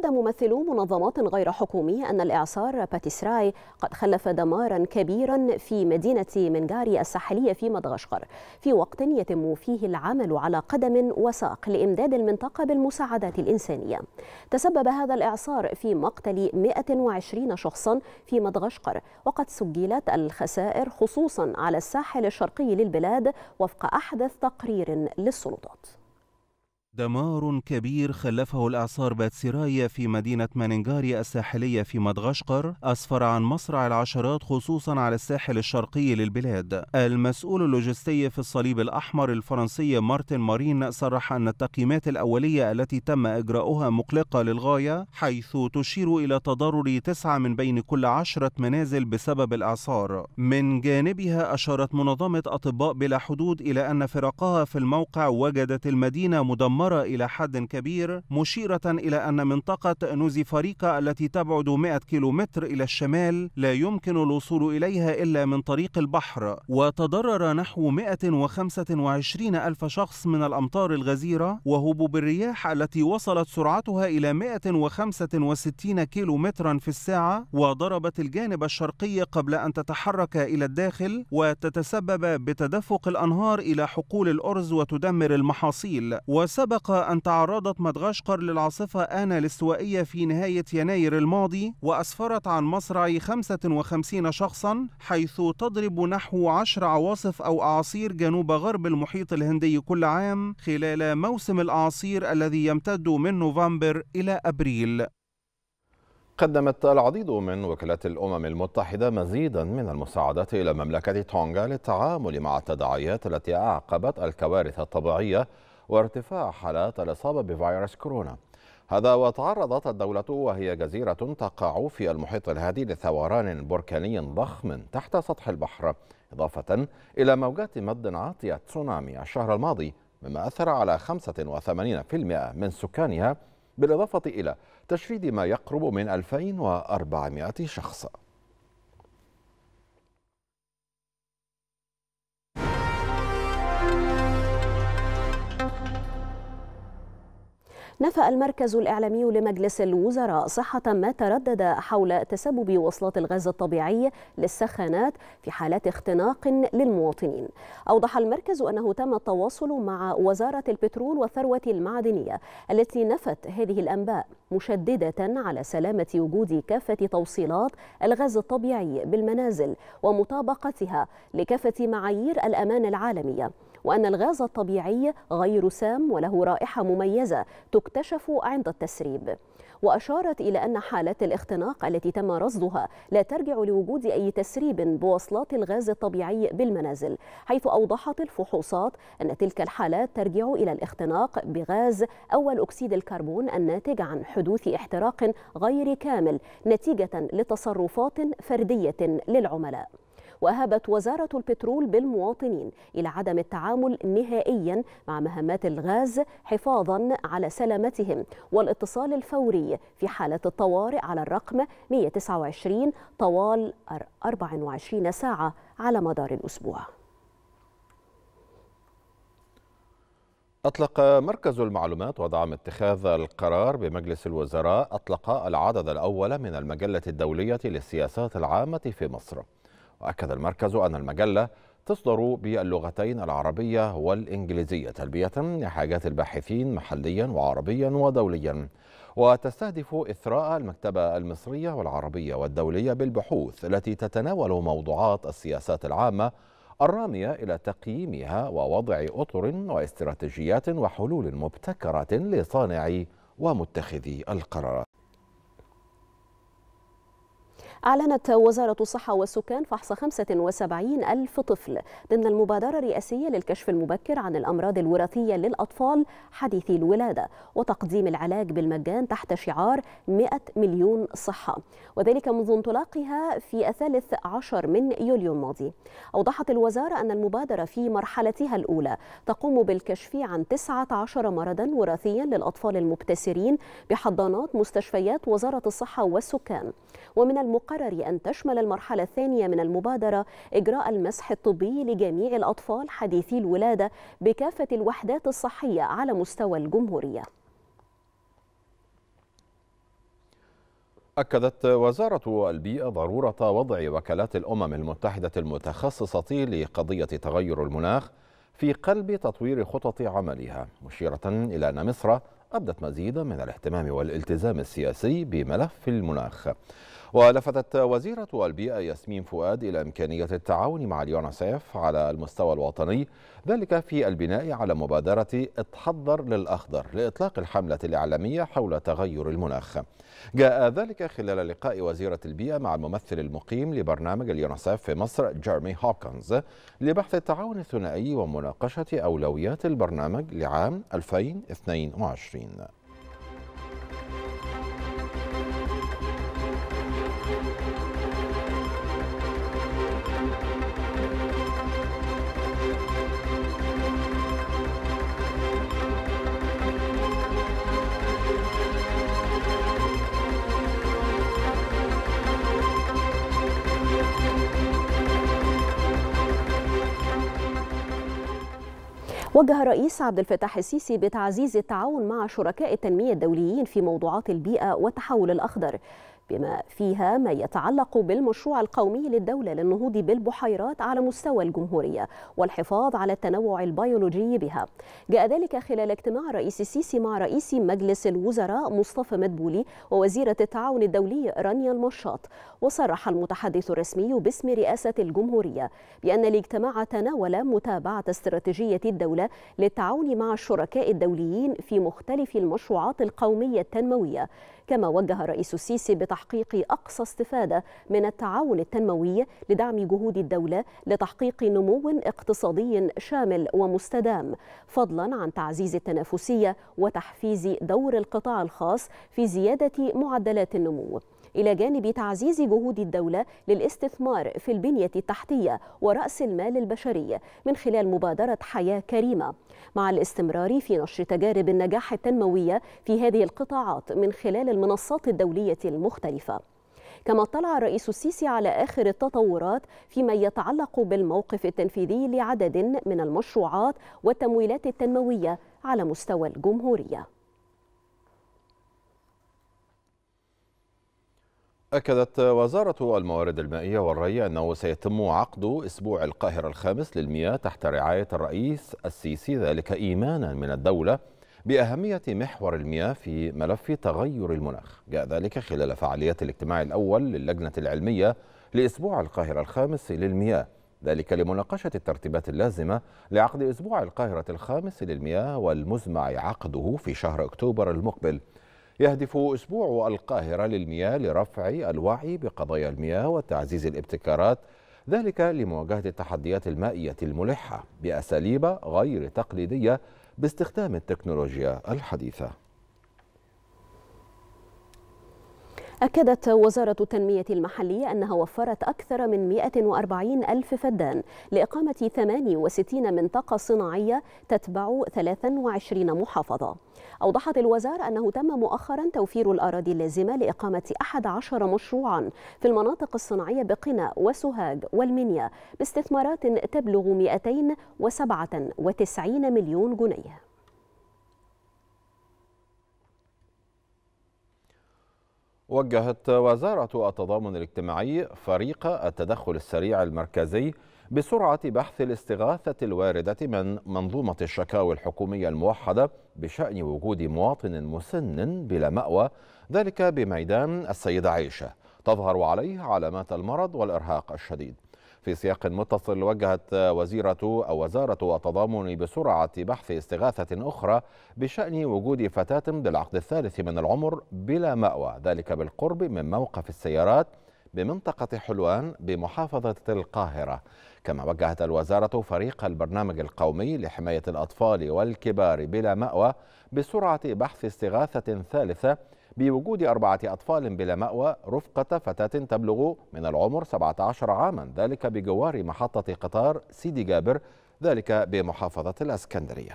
S2: أكد ممثلو منظمات غير حكومية أن الإعصار باتيسراي قد خلف دمارا كبيرا في مدينة منغاري الساحلية في مدغشقر في وقت يتم فيه العمل على قدم وساق لإمداد المنطقة بالمساعدات الإنسانية تسبب هذا الإعصار في مقتل 120 شخصا في مدغشقر وقد سجلت الخسائر خصوصا على الساحل الشرقي للبلاد وفق أحدث تقرير للسلطات
S5: دمار كبير خلفه الإعصار باتسيرايا في مدينة ماننجاريا الساحلية في مدغشقر أسفر عن مصرع العشرات خصوصا على الساحل الشرقي للبلاد المسؤول اللوجستي في الصليب الأحمر الفرنسي مارتن مارين صرح أن التقييمات الأولية التي تم إجراؤها مقلقة للغاية حيث تشير إلى تضرر تسعة من بين كل عشرة منازل بسبب الإعصار من جانبها أشارت منظمة أطباء بلا حدود إلى أن فرقها في الموقع وجدت المدينة مدمرة المعمرة إلى حد كبير مشيرة إلى أن منطقة نوزيفاريكا التي تبعد 100 كيلومتر إلى الشمال لا يمكن الوصول إليها إلا من طريق البحر وتضرر نحو 125 ألف شخص من الأمطار الغزيرة وهبوب الرياح التي وصلت سرعتها إلى 165 كيلومترا في الساعة وضربت الجانب الشرقي قبل أن تتحرك إلى الداخل وتتسبب بتدفق الأنهار إلى حقول الأرز وتدمر المحاصيل وسبب سبق أن تعرضت مدغشقر للعاصفة آنا الاستوائية في نهاية يناير الماضي وأسفرت عن مصرع 55 شخصا حيث تضرب نحو 10 عواصف أو أعاصير جنوب غرب المحيط الهندي كل عام خلال موسم الأعاصير الذي يمتد من نوفمبر إلى أبريل
S1: قدمت العديد من وكالات الأمم المتحدة مزيدا من المساعدات إلى مملكة تونغا للتعامل مع التداعيات التي أعقبت الكوارث الطبيعية وارتفاع حالات الإصابة بفيروس كورونا هذا وتعرضت الدولة وهي جزيرة تقع في المحيط الهادي لثوران بركاني ضخم تحت سطح البحر إضافة إلى موجات مد عاطية تسونامي الشهر الماضي مما أثر على 85% من سكانها بالإضافة إلى تشريد ما يقرب من 2400 شخص
S2: نفى المركز الإعلامي لمجلس الوزراء صحة ما تردد حول تسبب وصلات الغاز الطبيعي للسخانات في حالات اختناق للمواطنين أوضح المركز أنه تم التواصل مع وزارة البترول والثروة المعدنية التي نفت هذه الأنباء مشددة على سلامة وجود كافة توصيلات الغاز الطبيعي بالمنازل ومطابقتها لكافة معايير الأمان العالمية وأن الغاز الطبيعي غير سام وله رائحة مميزة تكتشف عند التسريب وأشارت إلى أن حالات الاختناق التي تم رصدها لا ترجع لوجود أي تسريب بوصلات الغاز الطبيعي بالمنازل حيث أوضحت الفحوصات أن تلك الحالات ترجع إلى الاختناق بغاز أول أكسيد الكربون الناتج عن حدوث احتراق غير كامل نتيجة لتصرفات فردية للعملاء وأهابت وزارة البترول بالمواطنين إلى عدم التعامل نهائيا مع مهمات الغاز حفاظا على سلامتهم والاتصال الفوري في حالة الطوارئ على الرقم 129 طوال 24 ساعة على مدار الأسبوع
S1: أطلق مركز المعلومات ودعم اتخاذ القرار بمجلس الوزراء أطلق العدد الأول من المجلة الدولية للسياسات العامة في مصر وأكد المركز أن المجلة تصدر باللغتين العربية والإنجليزية تلبية لحاجات الباحثين محليا وعربيا ودوليا وتستهدف إثراء المكتبة المصرية والعربية والدولية بالبحوث التي تتناول موضوعات السياسات العامة الرامية إلى تقييمها ووضع أطر واستراتيجيات وحلول مبتكرة لصانعي ومتخذي القرارات
S2: أعلنت وزارة الصحة والسكان فحص 75 ألف طفل ضمن المبادرة الرئاسية للكشف المبكر عن الأمراض الوراثية للأطفال حديثي الولادة وتقديم العلاج بالمجان تحت شعار 100 مليون صحة وذلك منذ انطلاقها في الثالث عشر من يوليو الماضي أوضحت الوزارة أن المبادرة في مرحلتها الأولى تقوم بالكشف عن 19 مرضا وراثيا للأطفال المبتسرين بحضانات مستشفيات وزارة الصحة والسكان ومن المقرر القرار أن تشمل المرحلة الثانية من المبادرة إجراء المسح الطبي لجميع الأطفال حديثي الولادة بكافة الوحدات الصحية على مستوى الجمهورية
S1: أكدت وزارة البيئة ضرورة وضع وكالات الأمم المتحدة المتخصصة لقضية تغير المناخ في قلب تطوير خطط عملها مشيرة إلى أن مصر أبدت مزيدا من الاهتمام والالتزام السياسي بملف المناخ ولفتت وزيرة البيئة ياسمين فؤاد إلى إمكانية التعاون مع اليونسيف على المستوى الوطني ذلك في البناء على مبادرة اتحضر للأخضر لإطلاق الحملة الإعلامية حول تغير المناخ جاء ذلك خلال لقاء وزيرة البيئة مع الممثل المقيم لبرنامج اليونسيف في مصر جيرمي هوكنز لبحث التعاون الثنائي ومناقشة أولويات البرنامج لعام 2022
S2: وجه الرئيس عبد الفتاح السيسي بتعزيز التعاون مع شركاء التنمية الدوليين في موضوعات البيئة والتحول الأخضر بما فيها ما يتعلق بالمشروع القومي للدولة للنهوض بالبحيرات على مستوى الجمهورية والحفاظ على التنوع البيولوجي بها جاء ذلك خلال اجتماع رئيس السيسي مع رئيس مجلس الوزراء مصطفى مدبولي ووزيرة التعاون الدولي رانيا المشاط وصرح المتحدث الرسمي باسم رئاسة الجمهورية بأن الاجتماع تناول متابعة استراتيجية الدولة للتعاون مع الشركاء الدوليين في مختلف المشروعات القومية التنموية كما وجه الرئيس السيسي بتحقيق أقصى استفادة من التعاون التنموي لدعم جهود الدولة لتحقيق نمو اقتصادي شامل ومستدام فضلا عن تعزيز التنافسية وتحفيز دور القطاع الخاص في زيادة معدلات النمو إلى جانب تعزيز جهود الدولة للاستثمار في البنية التحتية ورأس المال البشري من خلال مبادرة حياة كريمة مع الاستمرار في نشر تجارب النجاح التنموية في هذه القطاعات من خلال المنصات الدولية المختلفة كما اطلع الرئيس السيسي على آخر التطورات فيما يتعلق بالموقف التنفيذي لعدد من المشروعات والتمويلات التنموية على مستوى الجمهوريه
S1: أكدت وزارة الموارد المائية والري أنه سيتم عقد أسبوع القاهرة الخامس للمياه تحت رعاية الرئيس السيسي ذلك إيمانا من الدولة بأهمية محور المياه في ملف تغير المناخ جاء ذلك خلال فعاليات الاجتماع الأول للجنة العلمية لأسبوع القاهرة الخامس للمياه ذلك لمناقشة الترتيبات اللازمة لعقد أسبوع القاهرة الخامس للمياه والمزمع عقده في شهر أكتوبر المقبل يهدف أسبوع القاهرة للمياه لرفع الوعي بقضايا المياه وتعزيز الابتكارات ذلك لمواجهة التحديات المائية الملحة بأساليب غير تقليدية باستخدام التكنولوجيا الحديثة
S2: أكدت وزارة التنمية المحلية أنها وفرت أكثر من 140 ألف فدان لإقامة 68 منطقة صناعية تتبع 23 محافظة أوضحت الوزارة أنه تم مؤخرا توفير الأراضي اللازمة لإقامة 11 مشروعا في المناطق الصناعية بقنا وسوهاج والمنيا باستثمارات تبلغ 297 مليون جنيه
S1: وجهت وزارة التضامن الاجتماعي فريق التدخل السريع المركزي بسرعة بحث الاستغاثة الواردة من منظومة الشكاوي الحكومية الموحدة بشأن وجود مواطن مسن بلا مأوى ذلك بميدان السيدة عائشة تظهر عليه علامات المرض والإرهاق الشديد في سياق متصل وجهت وزيرة أو وزارة التضامن بسرعة بحث استغاثة أخرى بشأن وجود فتاة بالعقد الثالث من العمر بلا مأوى ذلك بالقرب من موقف السيارات بمنطقة حلوان بمحافظة القاهرة كما وجهت الوزارة فريق البرنامج القومي لحماية الأطفال والكبار بلا مأوى بسرعة بحث استغاثة ثالثة بوجود أربعة أطفال بلا مأوى رفقة فتاة تبلغ من العمر 17 عاما ذلك بجوار محطة قطار سيدي جابر ذلك بمحافظة الإسكندرية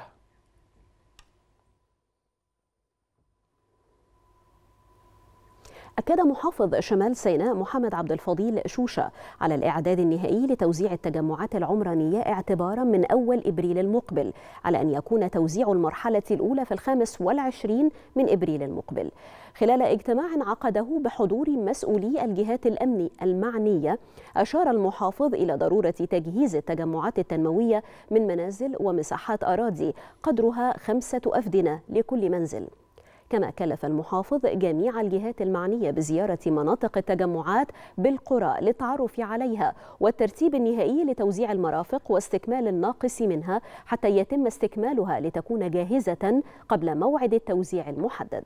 S2: أكد محافظ شمال سيناء محمد عبد الفضيل شوشة على الإعداد النهائي لتوزيع التجمعات العمرانية اعتبارا من أول إبريل المقبل على أن يكون توزيع المرحلة الأولى في الخامس والعشرين من إبريل المقبل خلال اجتماع عقده بحضور مسؤولي الجهات الأمن المعنية أشار المحافظ إلى ضرورة تجهيز التجمعات التنموية من منازل ومساحات أراضي قدرها خمسة أفدنة لكل منزل كما كلف المحافظ جميع الجهات المعنية بزيارة مناطق التجمعات بالقرى للتعرف عليها والترتيب النهائي لتوزيع المرافق واستكمال الناقص منها حتى يتم استكمالها لتكون جاهزة قبل موعد التوزيع المحدد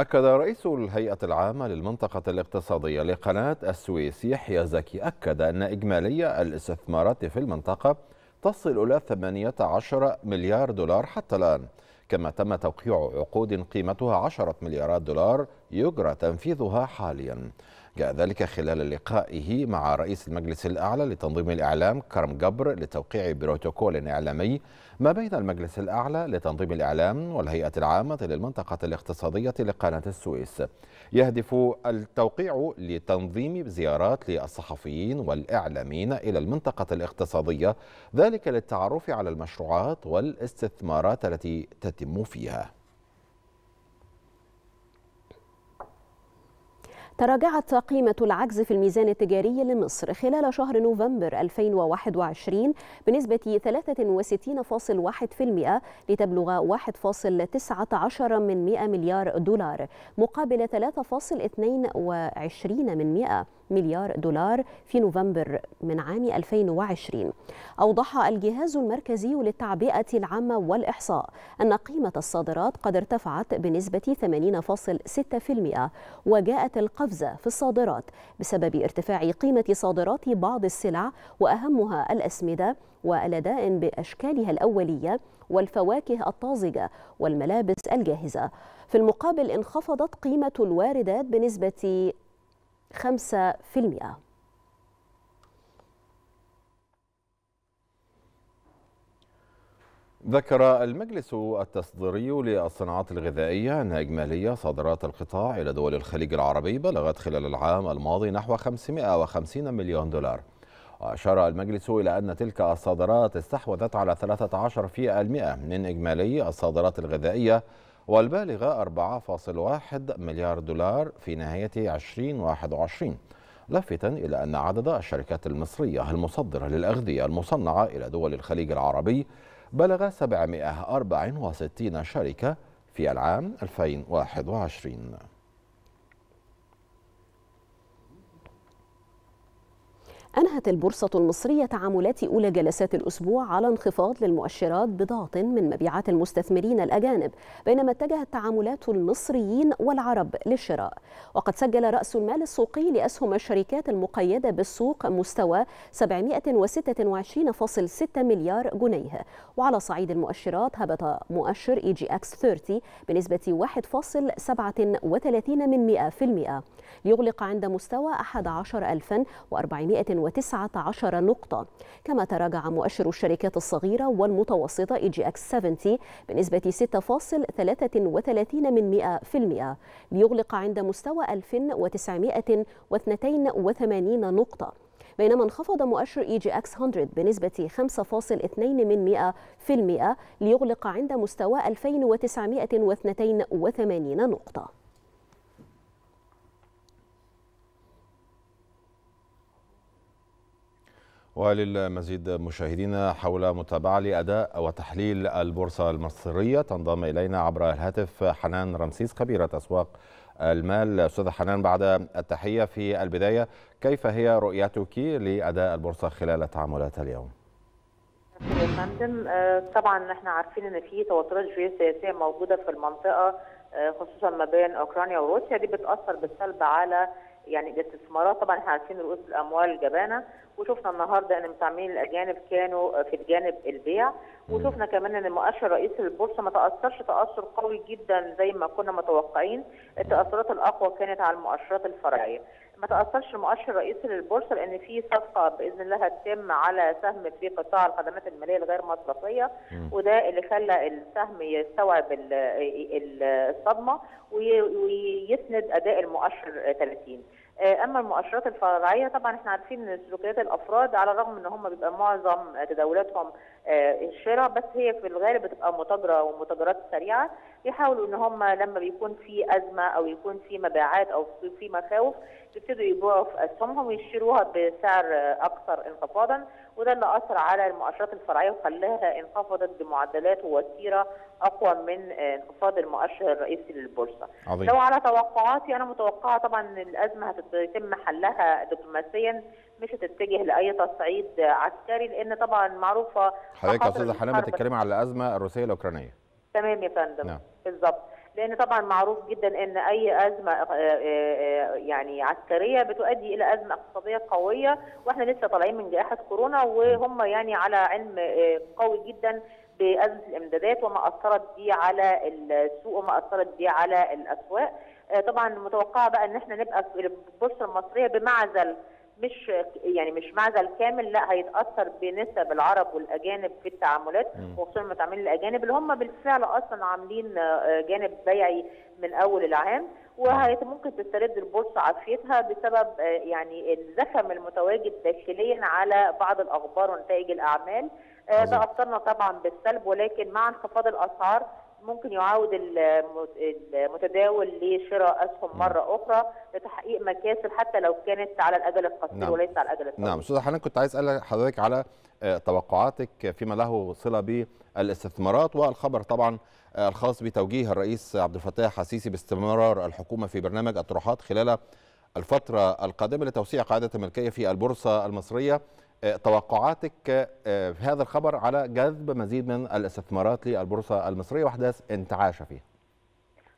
S1: أكد رئيس الهيئة العامة للمنطقة الاقتصادية لقناة السويس يحيى زكي أكد أن إجمالية الاستثمارات في المنطقة تصل إلى 18 مليار دولار حتى الآن كما تم توقيع عقود قيمتها 10 مليارات دولار يجرى تنفيذها حالياً جاء ذلك خلال لقائه مع رئيس المجلس الأعلى لتنظيم الإعلام كرم جبر لتوقيع بروتوكول إعلامي ما بين المجلس الأعلى لتنظيم الإعلام والهيئة العامة للمنطقة الاقتصادية لقناة السويس يهدف التوقيع لتنظيم زيارات للصحفيين والإعلاميين إلى المنطقة الاقتصادية ذلك للتعرف على المشروعات والاستثمارات التي تتم فيها
S2: تراجعت قيمة العجز في الميزان التجاري لمصر خلال شهر نوفمبر 2021 بنسبة 63.1% لتبلغ 1.19 من 100 مليار دولار مقابل 3.22 من 100 مليار دولار في نوفمبر من عام 2020 أوضح الجهاز المركزي للتعبئة العامة والإحصاء أن قيمة الصادرات قد ارتفعت بنسبة 80.6% وجاءت القفزة في الصادرات بسبب ارتفاع قيمة صادرات بعض السلع وأهمها الأسمدة والأداء بأشكالها الأولية والفواكه الطازجة والملابس الجاهزة في المقابل انخفضت قيمة الواردات بنسبة المئة
S1: ذكر المجلس التصديري للصناعات الغذائية أن إجمالية صادرات القطاع إلى دول الخليج العربي بلغت خلال العام الماضي نحو 550 مليون دولار وأشار المجلس إلى أن تلك الصادرات استحوذت على 13% من إجمالي الصادرات الغذائية والبالغة 4.1 مليار دولار في نهاية 2021 لافتا إلى أن عدد الشركات المصرية المصدرة للأغذية المصنعة إلى دول الخليج العربي بلغ 764 شركة في العام 2021
S2: أنهت البورصة المصرية تعاملات أولى جلسات الأسبوع على انخفاض للمؤشرات بضغط من مبيعات المستثمرين الأجانب بينما اتجهت تعاملات المصريين والعرب للشراء وقد سجل رأس المال السوقي لأسهم الشركات المقيدة بالسوق مستوى 726.6 مليار جنيه وعلى صعيد المؤشرات هبط مؤشر إي جي أكس 30 بنسبة 1.37 ليغلق عند مستوى 11419 نقطة كما تراجع مؤشر الشركات الصغيرة والمتوسطة اي جي اكس 70 بنسبة 6.33 من 100% ليغلق عند مستوى 1982 نقطة بينما انخفض مؤشر اي جي اكس 100 بنسبة 5.2 من 100% ليغلق عند مستوى 2982 نقطة
S1: وللمزيد مشاهدينا حول متابعة لأداء وتحليل البورصة المصرية تنضم إلينا عبر الهاتف حنان رمسيس خبيرة أسواق المال أستاذة حنان بعد التحية في البداية كيف هي رؤيتك لأداء البورصة خلال تعاملات اليوم؟
S6: فندم آه، طبعا احنا عارفين ان في توترات جيوسياسيه موجوده في المنطقه آه، خصوصا ما بين اوكرانيا وروسيا دي بتاثر بالسلب على يعني الاستثمارات طبعا احنا عارفين رؤوس الاموال جبانه وشفنا النهارده ان متعاملين الاجانب كانوا في الجانب البيع وشفنا كمان ان المؤشر الرئيسي للبورصه ما تاثرش تاثر قوي جدا زي ما كنا متوقعين التاثرات الاقوى كانت على المؤشرات الفرعيه ما تاثرش المؤشر الرئيسي للبورصه لان في صفقه باذن الله هتتم على سهم في قطاع الخدمات الماليه الغير مصرفيه وده اللي خلى السهم يستوعب الصدمه ويسند اداء المؤشر 30 آه، اما المؤشرات الفرعيه طبعا احنا عارفين ان سلوكيات الافراد على الرغم ان هم بيبقى معظم تداولاتهم الشراء آه، بس هي في الغالب بتبقى متاجره ومتاجرات سريعه بيحاولوا ان هم لما بيكون في ازمه او يكون في مبيعات او في مخاوف يبتدوا يبيعوا في اسهمهم ويشتروها بسعر اكثر انخفاضا وده اللي اثر على المؤشرات الفرعيه وخلاها انخفضت بمعدلات وتيره اقوى من انخفاض المؤشر الرئيسي للبورصه. عظيم. لو على توقعاتي انا متوقعه طبعا ان الازمه هتتم حلها دبلوماسيا مش هتتجه لاي تصعيد عسكري لان طبعا معروفه حضرتك يا استاذه حنان بتتكلمي
S1: على الازمه الروسيه الاوكرانيه.
S6: تمام يا فندم نعم. بالظبط. لان طبعا معروف جدا ان اي ازمه آه، آه، آه، يعني عسكريه بتؤدي الى ازمه اقتصاديه قويه واحنا لسه طالعين من جائحه كورونا وهم يعني على علم قوي جدا بازمه الامدادات وما اثرت دي على السوق وما اثرت دي على الاسواق طبعا متوقعه بقى ان احنا نبقى في البورصه المصريه بمعزل مش يعني مش معزل كامل لا هيتاثر بنسب العرب والاجانب في التعاملات وخصوصا المتعاملين الاجانب اللي هم بالفعل اصلا عاملين آه، جانب بيعي من اول العام وهي ممكن تسترد البورصه عافيتها بسبب آه، يعني الزخم المتواجد داخليا على بعض الاخبار ونتائج الاعمال آه، ده اثرنا طبعا بالسلب ولكن مع انخفاض الاسعار ممكن يعاود المتداول لشراء اسهم مره اخرى لتحقيق مكاسب حتى لو كانت على الاجل القصير نعم. وليس على الاجل الطويل.
S1: نعم استاذ حنان كنت عايز اسال حضرتك على آه، توقعاتك فيما له صله بالاستثمارات والخبر طبعا آه، الخاص بتوجيه الرئيس عبد الفتاح السيسي باستمرار الحكومه في برنامج الطروحات خلال الفتره القادمه لتوسيع قاعده الملكيه في البورصه المصريه آه، توقعاتك آه، آه، في هذا الخبر على جذب مزيد من الاستثمارات للبورصه المصريه واحداث انتعاشه فيها.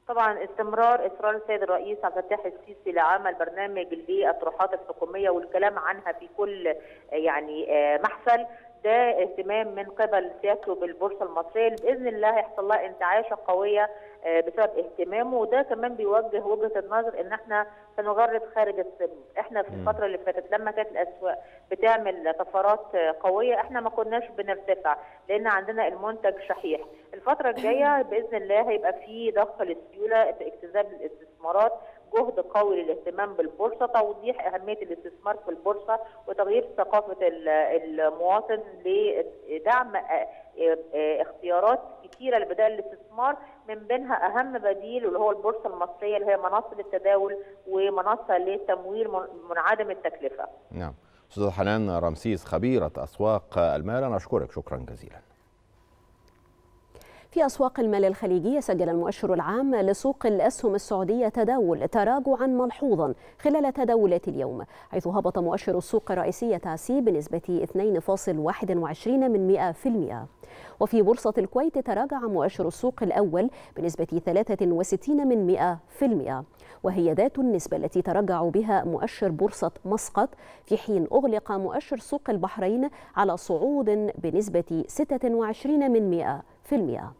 S6: طبعا استمرار اصرار السيد الرئيس عبد الفتاح السيسي لعمل برنامج للطروحات الحكوميه والكلام عنها في كل يعني محفل ده اهتمام من قبل سيادته بالبورصه المصريه باذن الله هيحصل لها انتعاشه قويه آه، بسبب اهتمامه وده كمان بيوجه وجهه النظر ان احنا سنغرد خارج السن احنا في الفتره اللي فاتت لما كانت الاسواق بتعمل طفرات قويه احنا ما كناش بنرتفع لان عندنا المنتج شحيح الفتره الجايه [CLEARS THROAT] باذن الله هيبقى في ضخ للسيوله اكتذاب للاستثمارات جهد قوي للاهتمام بالبورصه توضيح اهميه الاستثمار في البورصه وتغيير ثقافه المواطن لدعم آه، آه، اختيارات كثيره لبدائل الاستثمار من بينها اهم بديل اللي هو البورصه المصريه اللي هي منصه للتداول ومنصه للتمويل منعدم التكلفه.
S1: نعم. استاذ حنان رمسيس خبيره اسواق المال انا اشكرك شكرا جزيلا.
S2: في أسواق المال الخليجية سجل المؤشر العام لسوق الأسهم السعودية تداول تراجعا ملحوظا خلال تداولات اليوم حيث هبط مؤشر السوق الرئيسية تاسي بنسبة 2.21 من 100% وفي بورصة الكويت تراجع مؤشر السوق الأول بنسبة 63 من 100% وهي ذات النسبة التي تراجع بها مؤشر بورصة مسقط في حين أغلق مؤشر سوق البحرين على صعود بنسبة 26 من 100%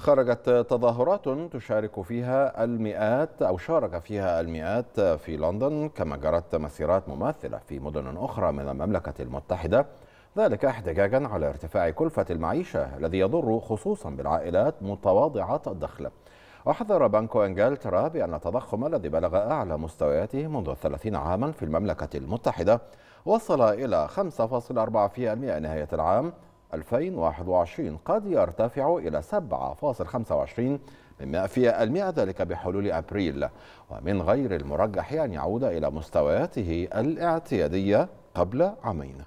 S1: خرجت تظاهرات تشارك فيها المئات أو شارك فيها المئات في لندن كما جرت مسيرات مماثلة في مدن أخرى من المملكة المتحدة ذلك احتجاجا على ارتفاع كلفة المعيشة الذي يضر خصوصا بالعائلات متواضعة الدخل أحذر بنك إنجلترا بأن التضخم الذي بلغ أعلى مستوياته منذ 30 عاما في المملكة المتحدة وصل إلى 5.4% نهاية العام 2021 قد يرتفع إلى 7.25 في المئة ذلك بحلول أبريل ومن غير المرجح أن يعود إلى مستوياته الاعتيادية قبل عامين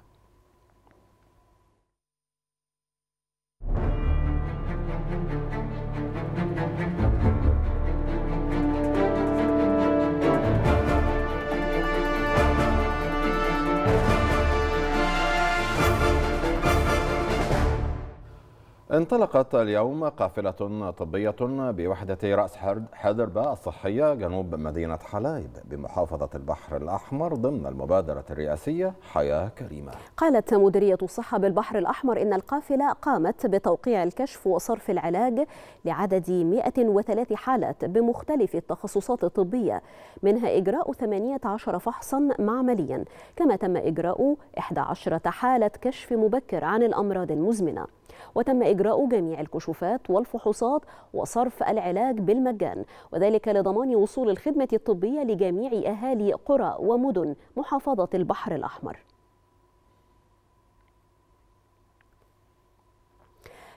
S1: انطلقت اليوم قافلة طبية بوحدة رأس حدربة الصحية جنوب مدينة حلايب بمحافظة البحر الأحمر ضمن المبادرة الرئاسية حياة كريمة
S2: قالت مديرية الصحة بالبحر الأحمر إن القافلة قامت بتوقيع الكشف وصرف العلاج لعدد 103 حالات بمختلف التخصصات الطبية منها إجراء 18 فحصا معمليا كما تم إجراء 11 حالة كشف مبكر عن الأمراض المزمنة وتم إجراء جميع الكشوفات والفحوصات وصرف العلاج بالمجان وذلك لضمان وصول الخدمة الطبية لجميع أهالي قرى ومدن محافظة البحر الأحمر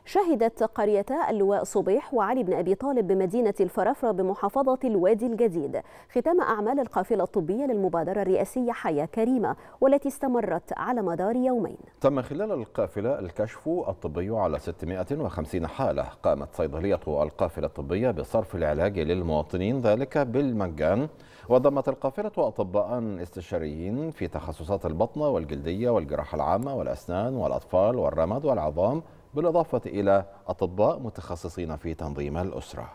S2: شهدت قريتا اللواء صبيح وعلي بن أبي طالب بمدينة الفرافرة بمحافظة الوادي الجديد ختام أعمال القافلة الطبية للمبادرة الرئاسية حياة كريمة والتي استمرت على مدار يومين
S1: تم خلال القافلة الكشف الطبي على 650 حالة قامت صيدلية القافلة الطبية بصرف العلاج للمواطنين ذلك بالمجان وضمت القافلة أطباء استشاريين في تخصصات البطنة والجلدية والجراحة العامة والأسنان والأطفال والرمد والعظام بالإضافة إلى أطباء متخصصين في تنظيم الأسرة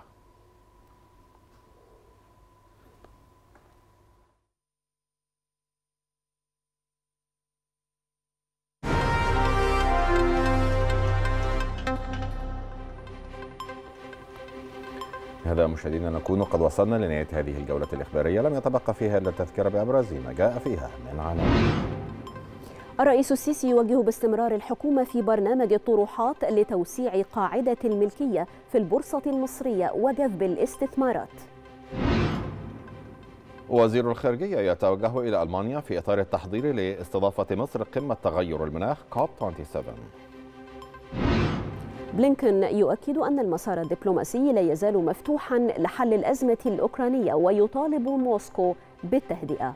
S1: هذا مشاهدينا نكون قد وصلنا لنهاية هذه الجولة الإخبارية لم يتبقى فيها إلا التذكرة بأبرز ما جاء فيها من عناوين
S2: الرئيس السيسي يوجه باستمرار الحكومة في برنامج الطروحات لتوسيع قاعدة الملكية في البورصة المصرية وجذب الاستثمارات
S1: وزير الخارجية يتوجه إلى ألمانيا في إطار التحضير لاستضافة مصر قمة تغير المناخ كوب 27
S2: بلينكن يؤكد أن المسار الدبلوماسي لا يزال مفتوحا لحل الأزمة الأوكرانية ويطالب موسكو بالتهدئة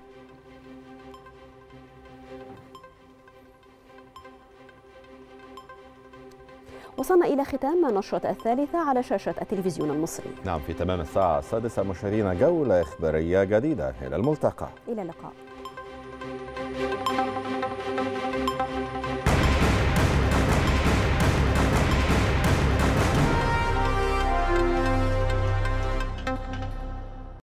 S2: وصلنا إلى ختام نشرة الثالثة على شاشة التلفزيون المصري
S1: نعم في تمام الساعة السادسة مشاهدينا جولة إخبارية جديدة إلى الملتقى
S2: إلى
S7: اللقاء